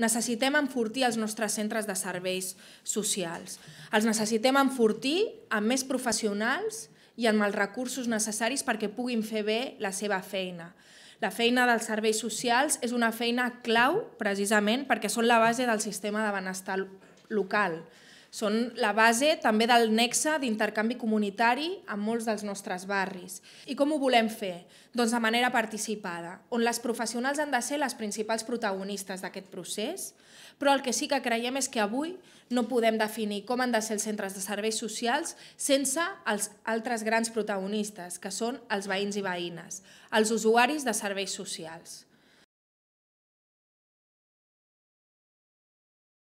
necessitem enfortir els nostres centres de serveis socials. Els necessitem enfortir amb més professionals i amb els recursos necessaris perquè puguin fer bé la seva feina. La feina dels serveis socials és una feina clau precisament perquè són la base del sistema de benestar local. Són la base també del nexe d'intercanvi comunitari en molts dels nostres barris. I com ho volem fer? Doncs de manera participada, on les professionals han de ser les principals protagonistes d'aquest procés, però el que sí que creiem és que avui no podem definir com han de ser els centres de serveis socials sense els altres grans protagonistes, que són els veïns i veïnes, els usuaris de serveis socials.